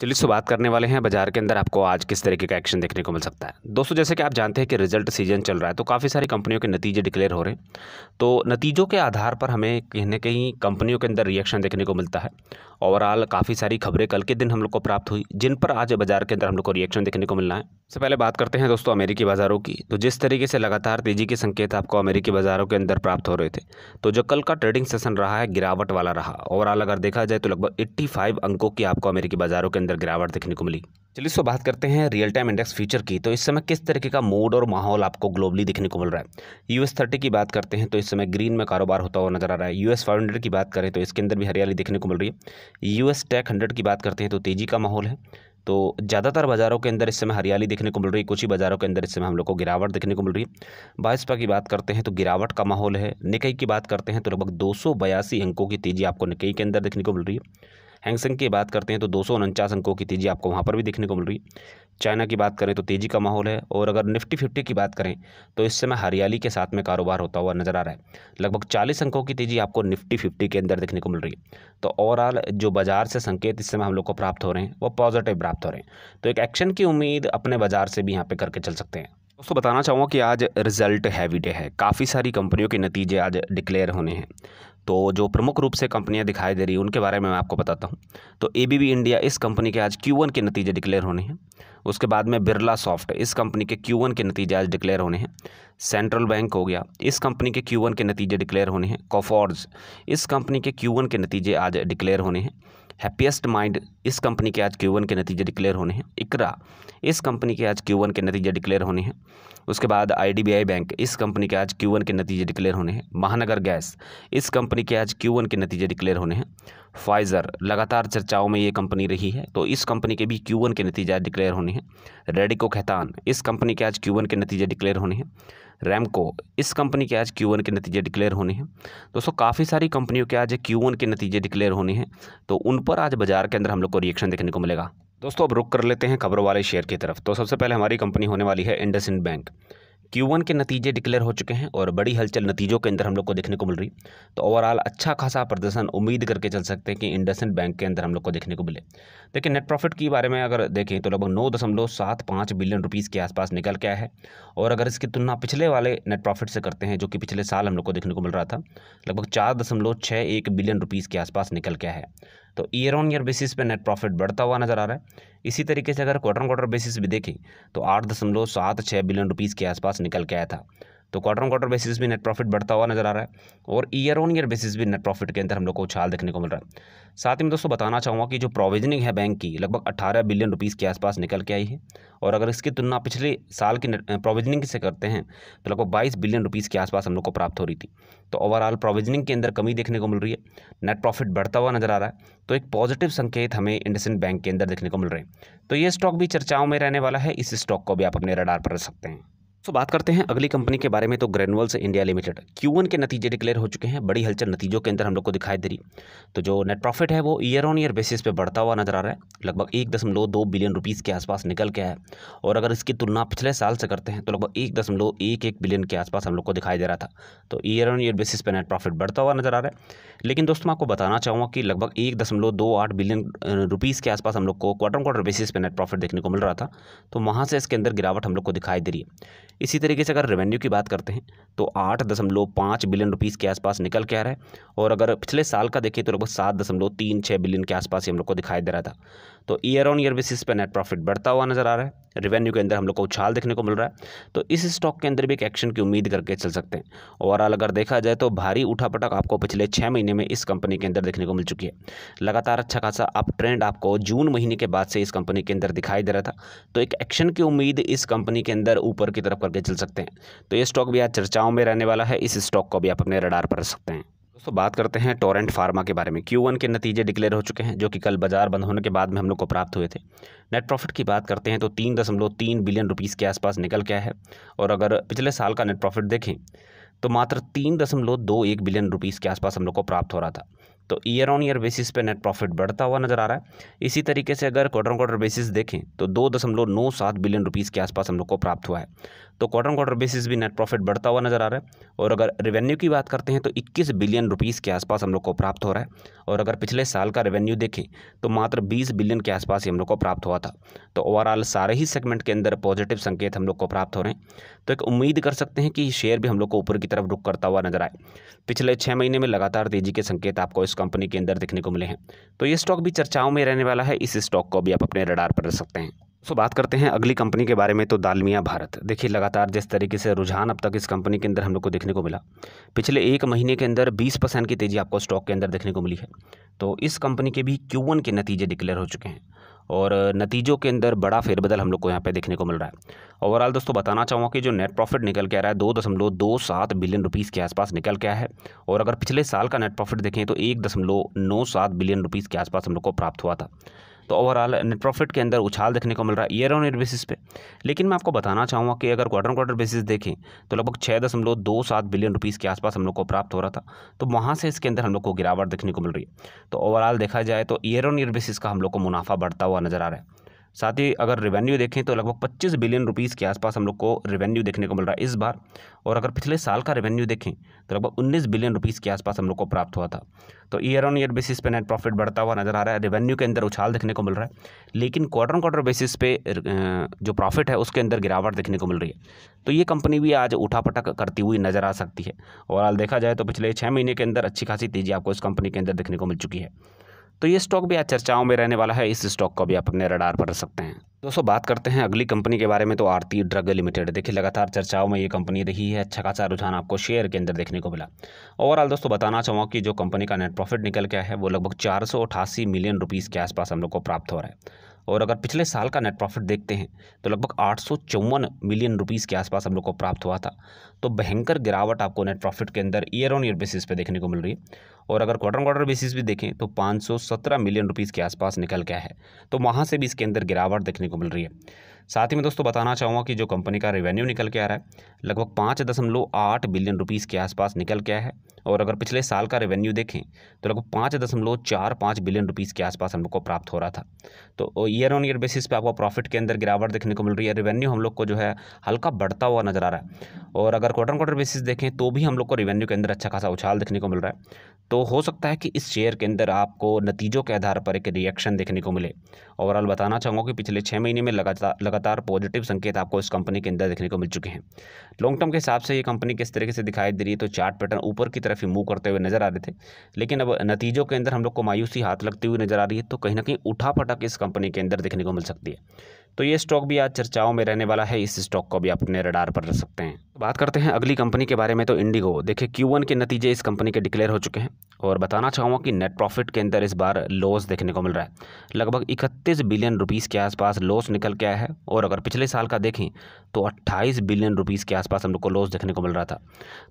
चलिए सो बात करने वाले हैं बाजार के अंदर आपको आज किस तरीके का एक्शन देखने को मिल सकता है दोस्तों जैसे कि आप जानते हैं कि रिजल्ट सीजन चल रहा है तो काफ़ी सारी कंपनियों के नतीजे डिक्लेयर हो रहे हैं तो नतीजों के आधार पर हमें कहीं ना कहीं कंपनियों के अंदर रिएक्शन देखने को मिलता है ओवरऑल काफ़ी सारी खबरें कल के दिन हम लोग को प्राप्त हुई जिन पर आज बाजार के अंदर हम लोग को रिएक्शन देखने को मिलना है सबसे पहले बात करते हैं दोस्तों अमेरिकी बाज़ारों की तो जिस तरीके से लगातार तेज़ी के संकेत आपको अमेरिकी बाज़ारों के अंदर प्राप्त हो रहे थे तो जो कल का ट्रेडिंग सेशन रहा है गिरावट वाला रहा ओवरऑल अगर देखा जाए तो लगभग 85 अंकों की आपको अमेरिकी बाज़ारों के अंदर गिरावट देखने को मिली चलिए इसको बात करते हैं रियल टाइम इंडेक्स फ्यूचर की तो इस समय किस तरीके का मूड और माहौल आपको ग्लोबली देखने को मिल रहा है यूएस थर्टी की बात करते हैं तो इस समय ग्रीन में कारोबार होता हुआ नजर आ रहा है यूएस फाइव हंड्रेड की बात करें तो इसके अंदर भी हरियाली देखने को मिल रही है यूएस टेक हंड्रेड की बात करते हैं तो तेज़ी का माहौल है तो ज़्यादातर बाज़ारों के अंदर इस समय हरियाली देखने को मिल रही है कुछ ही बाज़ारों के अंदर इस समय हम लोग को गिरावट देखने को मिल रही है भाजपा की बात करते हैं तो गिरावट का माहौल है निकई की बात करते हैं तो लगभग दो अंकों की तेज़ी आपको निकई के अंदर देखने को मिल रही है हैंगसंग की बात करते हैं तो दो अंकों की तेज़ी आपको वहाँ पर भी देखने को मिल रही है चाइना की बात करें तो तेज़ी का माहौल है और अगर निफ्टी फिफ्टी की बात करें तो इस समय हरियाली के साथ में कारोबार होता हुआ नज़र आ रहा है लगभग चालीस अंकों की तेज़ी आपको निफ्टी फिफ्टी के अंदर देखने को मिल रही है तो ओवरऑल जो बाजार से संकेत इस समय हम लोग को प्राप्त हो रहे हैं वो पॉजिटिव प्राप्त हो रहे हैं तो एक एक्शन की उम्मीद अपने बाजार से भी यहाँ पर करके चल सकते हैं दोस्तों बताना चाहूँगा कि आज रिजल्ट हैवी डे है काफ़ी सारी कंपनियों के नतीजे आज डिक्लेयर होने हैं तो जो प्रमुख रूप से कंपनियां दिखाई दे रही हैं उनके बारे में मैं आपको बताता हूँ तो ए बी बी इंडिया इस कंपनी के आज क्यू के नतीजे डिक्लेयर होने हैं उसके बाद में बिरला सॉफ्ट इस कंपनी के क्यू के नतीजे आज डिक्लेयर होने हैं सेंट्रल बैंक हो गया इस कंपनी के क्यू के नतीजे डिक्लेयर होने हैं कॉफॉर्ज इस कंपनी के क्यू के नतीजे आज डिक्लेयर होने हैं हैप्पीएस्ट माइंड इस कंपनी के आज क्यू के नतीजे डिक्लेयर होने हैं इकरा इस कंपनी के आज क्यू के नतीजे डिक्लेयर होने हैं उसके बाद आईडीबीआई बैंक इस कंपनी के आज क्यू के नतीजे डिक्लेयर होने हैं महानगर गैस इस कंपनी के आज क्यू के नतीजे डिक्लेयर होने हैं फाइज़र लगातार चर्चाओं में ये कंपनी रही है तो इस कंपनी के भी क्यू के नतीजे डिक्लेयर होने हैं रेडिको खैतान इस कंपनी के आज क्यू के नतीजे डिक्लेयर होने हैं रैमको इस कंपनी के आज क्यू के नतीजे डिक्लेयर होने हैं दोस्तों काफ़ी सारी कंपनियों के आज क्यू के नतीजे डिक्लेयर होने हैं तो उन पर आज बाजार के अंदर हम लोग को रिएक्शन देखने को मिलेगा दोस्तों अब रुक कर लेते हैं खबरों वाले शेयर की तरफ तो सबसे पहले हमारी कंपनी होने वाली है इंडस बैंक क्यू के नतीजे डिक्लेयर हो चुके हैं और बड़ी हलचल नतीजों के अंदर हम लोग को देखने को मिल रही तो ओवरऑल अच्छा खासा प्रदर्शन उम्मीद करके चल सकते हैं कि इंडसेंट बैंक के अंदर हम लोग को देखने को मिले देखिए नेट प्रॉफिट के बारे में अगर देखें तो लगभग नौ दशमलव सात पाँच बिलियन रुपीज़ के आसपास निकल के आया है और अगर इसकी तुलना पिछले वाले नेट प्रॉफिट से करते हैं जो कि पिछले साल हम लोग को देखने को मिल रहा था लगभग चार दशमलव छः एक बिलियन रुपीज़ के आसपास निकल के आया है तो ईयर ऑन ईयर बेसिस पे नेट प्रॉफिट बढ़ता हुआ नज़र आ रहा है इसी तरीके से अगर क्वार्टर क्वार्टर बेसिस भी देखें तो आठ दशमलव सात छः बिलियन रुपीज़ के आसपास निकल के आया था तो क्वार्टर ऑन क्वार्टर बेसिस भी नेट प्रॉफिट बढ़ता हुआ नजर आ रहा है और ईयर ऑन ईयर बेसिस भी नेट प्रॉफिट के अंदर हम लोग को उछाल देखने को मिल रहा है साथ ही में दोस्तों बताना चाहूँगा कि जो प्रोविजनिंग है बैंक की लगभग अठारह बिलियन रुपीज़ के आसपास निकल के आई है और अगर इसकी तुलना पिछले साल की प्रोविजनिंग से करते हैं तो लगभग बाईस बिलियन रुपीज़ के आसपास हम लोग को प्राप्त हो रही थी तो ओवरऑल प्रोविजनिंग के अंदर कमी देखने को मिल रही है नेट प्रॉफिट बढ़ता हुआ नजर आ रहा है तो एक पॉजिटिव संकेत हमें इंडसेंड बैंक के अंदर देखने को मिल रहे हैं तो ये स्टॉक भी चर्चाओं में रहने वाला है इस स्टॉक को भी आप अपने रडार पर रख सकते हैं सो बात करते हैं अगली कंपनी के बारे में तो Granules India limited Q one के नतीजे डिक्लेयर हो चुके हैं बड़ी हलचल नतीजों के अंदर हम लोग को दिखाई दे रही तो जो नेट प्रॉफिट है वो ईयर ऑन ईयर बेसिस पे बढ़ता हुआ नजर आ रहा है लगभग एक दशमलव दो बिलियन रुपीज़ के आसपास निकल के है और अगर इसकी तुलना पिछले साल से करते हैं तो लगभग एक दशमलव एक एक बिलियन के आसपास हम लोग को दिखाई दे रहा था तो ईयर ऑन ईयर बेसिस पर नेट प्रॉफिट बढ़ता हुआ नजर आ रहा है लेकिन दोस्तों मैं आपको बताना चाहूँगा कि लगभग एक दशमलव दो आठ बिलियन रुपीज़ के आसपास हम लोग को क्वार्टर क्वार्टर बेसिस पर नेट प्रॉफिट देखने को मिल रहा था तो वहाँ से इसके अंदर गिरावट हम लोग को दिखाई दे रही है इसी तरीके से अगर रेवेन्यू की बात करते हैं तो आठ दशमलव पाँच बिलियन रुपीज़ के आसपास निकल के आ रहा है और अगर पिछले साल का देखें तो लगभग सात दशमलव तीन छः बिलियन के आसपास ही हम लोग को दिखाई दे रहा था तो ईयर ऑन ईयर बेसिस पे नेट प्रॉफिट बढ़ता हुआ नज़र आ रहा है रेवेन्यू के अंदर हम लोग को उछाल देखने को मिल रहा है तो इस स्टॉक के अंदर भी एक एक्शन की उम्मीद करके चल सकते हैं ओवरऑल अगर देखा जाए तो भारी उठापटक आपको पिछले छः महीने में इस कंपनी के अंदर देखने को मिल चुकी है लगातार अच्छा खासा अप ट्रेंड आपको जून महीने के बाद से इस कंपनी के अंदर दिखाई दे रहा था तो एक एक्शन की उम्मीद इस कंपनी के अंदर ऊपर की तरफ करके चल सकते हैं तो ये स्टॉक भी आज चर्चाओं में रहने वाला है इस स्टॉक को भी आप अपने रडार पर रख सकते हैं दोस्तों बात करते हैं टोरेंट फार्मा के बारे में क्यू वन के नतीजे डिक्लेयर हो चुके हैं जो कि कल बाजार बंद होने के बाद में हम लोग को प्राप्त हुए थे नेट प्रॉफिट की बात करते हैं तो तीन दशमलव तीन बिलियन रुपीज़ के आसपास निकल गया है और अगर पिछले साल का नेट प्रॉफिट देखें तो मात्र तीन दशमलव दो एक बिलियन रुपीज़ के आसपास हम लोग को प्राप्त हो रहा था तो ईयर ऑन ईयर बेसिस पे नेट प्रॉफिट बढ़ता हुआ नज़र आ रहा है इसी तरीके से अगर क्वार्टर क्वार्टर बेसिस देखें तो दो दशमलव नौ सात बिलियन रुपीज़ के आसपास हम लोग को प्राप्त हुआ है तो क्वार्टर क्वार्टर बेसिस भी नेट प्रॉफिट बढ़ता हुआ नज़र आ रहा है और अगर रेवेन्यू की बात करते हैं तो इक्कीस बिलियन रुपीज़ के आसपास हम लोग को प्राप्त हो रहा है और अगर पिछले साल का रेवेन्यू देखें तो मात्र बीस बिलियन के आसपास ही हम लोग को प्राप्त हुआ था तो ओवरऑल सारे ही सेगमेंट के अंदर पॉजिटिव संकेत हम लोग को प्राप्त हो रहे हैं तो एक उम्मीद कर सकते हैं कि शेयर भी हम लोग को ऊपर की तरफ रुक करता हुआ नजर आए पिछले छः महीने में लगातार तेजी के संकेत आपको इस कंपनी के अंदर देखने को मिले हैं तो ये स्टॉक भी चर्चाओं में रहने वाला है इस स्टॉक को भी आप अपने रडार पर रख सकते हैं सो बात करते हैं अगली कंपनी के बारे में तो दालमिया भारत देखिए लगातार जिस तरीके से रुझान अब तक इस कंपनी के अंदर हम लोग को देखने को मिला पिछले एक महीने के अंदर 20 परसेंट की तेज़ी आपको स्टॉक के अंदर देखने को मिली है तो इस कंपनी के भी क्यू के नतीजे डिक्लेयर हो चुके हैं और नतीजों के अंदर बड़ा फेरबदल हम लोग को यहाँ पे देखने को मिल रहा है ओवरऑल दोस्तों बताना चाहूँगा कि जो नेट प्रॉफिट निकल के आ रहा है दो दशमलव दो सात बिलियन रुपीज़ के आसपास निकल के आया है और अगर पिछले साल का नेट प्रॉफिट देखें तो एक दशमलव नौ सात बिलियन रुपीज़ के आसपास हम लोग को प्राप्त हुआ था तो ओवरऑल नेट प्रॉफिट के अंदर उछाल देखने को मिल रहा है ईयर ऑन ईयर बेसिस पे लेकिन मैं आपको बताना चाहूँगा कि अगर क्वार्टर क्वार्टर बेसिस देखें तो लगभग छः दशमलव दो सात बिलियन रुपीज़ के आसपास हम लोग को प्राप्त हो रहा था तो वहाँ से इसके अंदर हम लोग को गिरावट देखने को मिल रही है तो ओवरऑल देखा जाए तो ईयर ऑन ईयर बेसिस का हम लोग को मुनाफा बढ़ता हुआ नजर आ रहा है साथ ही अगर रेवेन्यू देखें तो लगभग 25 बिलियन रुपीस के आसपास हम लोग को रेवेन्यू देखने को मिल रहा है इस बार और अगर पिछले साल का रेवेन्यू देखें तो लगभग 19 बिलियन रुपीस के आसपास हम लोग को प्राप्त हुआ था तो ईयर ऑन ईयर बेसिस पे नेट प्रॉफिट बढ़ता हुआ नजर आ रहा है रेवेन्यू के अंदर उछाल देखने को मिल रहा है लेकिन क्वार्टर ऑन क्वार्टर बेसिस पे जो प्रॉफिट है उसके अंदर गिरावट देखने को मिल रही है तो ये कंपनी भी आज उठापटक करती हुई नजर आ सकती है और देखा जाए तो पिछले छः महीने के अंदर अच्छी खासी तेज़ी आपको इस कंपनी के अंदर देखने को मिल चुकी है तो ये स्टॉक भी आज चर्चाओं में रहने वाला है इस स्टॉक को भी आप अपने रडार पर रख सकते हैं दोस्तों बात करते हैं अगली कंपनी के बारे में तो आरती ड्रग लिमिटेड देखिए लगातार चर्चाओं में ये कंपनी रही है अच्छा खासा रुझान आपको शेयर के अंदर देखने को मिला ओवरऑल दोस्तों बताना चाहूँगा कि जो कंपनी का नेट प्रॉफिट निकल गया है वो लगभग चार मिलियन रुपीज़ के आसपास हम लोग को प्राप्त हो रहा है और अगर पिछले साल का नेट प्रॉफिट देखते हैं तो लगभग आठ मिलियन रुपीज़ के आसपास हम लोग को प्राप्त हुआ था तो भयंकर गिरावट आपको नेट प्रॉफिट के अंदर ईयर ऑन ईयर बेसिस पे देखने को मिल रही है और अगर क्वार्टर क्वार्टर बेसिस भी देखें तो 517 मिलियन रुपीज़ के आसपास निकल गया है तो वहाँ से भी इसके अंदर गिरावट देखने को मिल रही है साथ ही मैं दोस्तों बताना चाहूँगा कि जो कंपनी का रेवेन्यू निकल के आ रहा है लगभग पाँच दशमलव आठ बिलियन रुपीज़ के आसपास निकल के आया है और अगर पिछले साल का रेवेन्यू देखें तो लगभग पाँच दशमलव चार पाँच बिलियन रुपीज़ के आसपास हम लोग को प्राप्त हो रहा था तो ईयर ऑन ईयर बेसिस पे आपको प्रॉफिट के अंदर गिरावट देखने को मिल रही है रेवेन्यू हम लोग को जो है हल्का बढ़ता हुआ नजर आ रहा है और अगर क्वार्टर क्वार्टर बेसिस देखें तो भी हम लोग को रेवेन्यू के अंदर अच्छा खासा उछाल देखने को मिल रहा है तो हो सकता है कि इस शेयर के अंदर आपको नतीजों के आधार पर एक रिएक्शन देखने को मिले ओवरऑल बताना चाहूँगा कि पिछले छः महीने में लगातार लगा लगातार पॉजिटिव संकेत आपको इस कंपनी के अंदर देखने को मिल चुके हैं लॉन्ग टर्म के हिसाब से ये कंपनी किस तरीके से दिखाई दे रही है तो चार्ट पैटर्न ऊपर की तरफ ही मूव करते हुए नजर आ रहे थे लेकिन अब नतीजों के अंदर हम लोग को मायूसी हाथ लगती हुई नजर आ रही है तो कहीं ना कहीं उठा पटक इस कंपनी के अंदर देखने को मिल सकती है तो ये स्टॉक भी आज चर्चाओं में रहने वाला है इस स्टॉक को भी आप अपने रडार पर रख सकते हैं बात करते हैं अगली कंपनी के बारे में तो इंडिगो देखिए वन के नतीजे इस कंपनी के डिक्लेयर हो चुके हैं और बताना चाहूँगा कि नेट प्रॉफिट के अंदर इस बार लॉस देखने को मिल रहा है लगभग 31 बिलियन रुपीस के आसपास लॉस निकल के आया है और अगर पिछले साल का देखें तो 28 बिलियन रुपीस के आसपास हम लोग को लॉस देखने को मिल रहा था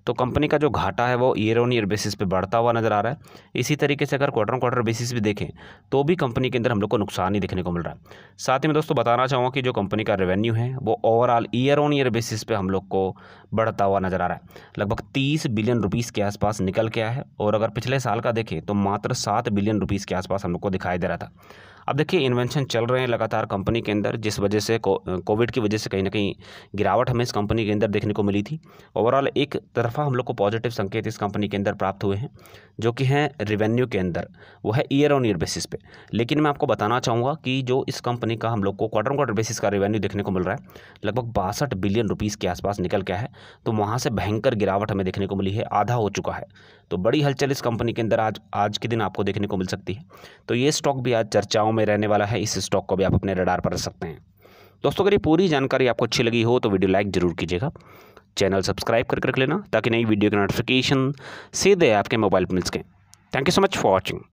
तो कंपनी का जो घाटा है वो ईयर ऑन ईयर बेसिस पर बढ़ता हुआ नज़र आ रहा है इसी तरीके से अगर क्वार्टर ऑन क्वार्टर बेसिस भी देखें तो भी कंपनी के अंदर हम लोग को नुकसान ही देखने को मिल रहा है साथ ही में दोस्तों बताना चाहूँगा कि जो कंपनी का रेवेन्यू है वो overall year on year basis पर हम लोग को बढ़ता हुआ नजर आ रहा है लगभग तीस बिलियन रुपीज़ के आसपास निकल के आया है और अगर पिछले साल का देखें तो मात्र सात बिलियन रुपीज़ के आसपास हम लोग को दिखाई दे रहा था अब देखिए इन्वेंशन चल रहे हैं लगातार कंपनी के अंदर जिस वजह से कोविड की वजह से कहीं ना कहीं गिरावट हमें इस कंपनी के अंदर देखने को मिली थी ओवरऑल एक तरफा हम लोग को पॉजिटिव संकेत इस कंपनी के अंदर प्राप्त हुए हैं जो कि हैं रेवेन्यू के अंदर वो है ईयर ऑन ईयर बेसिस पे लेकिन मैं आपको बताना चाहूँगा कि जो इस कंपनी का हम लोग को क्वार्टर क्वार्टर बेसिस का रेवेन्यू देखने को मिल रहा है लगभग बासठ बिलियन रुपीज़ के आसपास निकल गया है तो वहाँ से भयंकर गिरावट हमें देखने को मिली है आधा हो चुका है तो बड़ी हलचल इस कंपनी के अंदर आज आज के दिन आपको देखने को मिल सकती है तो ये स्टॉक भी आज चर्चाओं में रहने वाला है इस स्टॉक को भी आप अपने रडार पर रख सकते हैं दोस्तों अगर ये पूरी जानकारी आपको अच्छी लगी हो तो वीडियो लाइक ज़रूर कीजिएगा चैनल सब्सक्राइब करके रख लेना ताकि नई वीडियो के नोटिफिकेशन सीधे आपके मोबाइल पर मिल सकें thank you so much for watching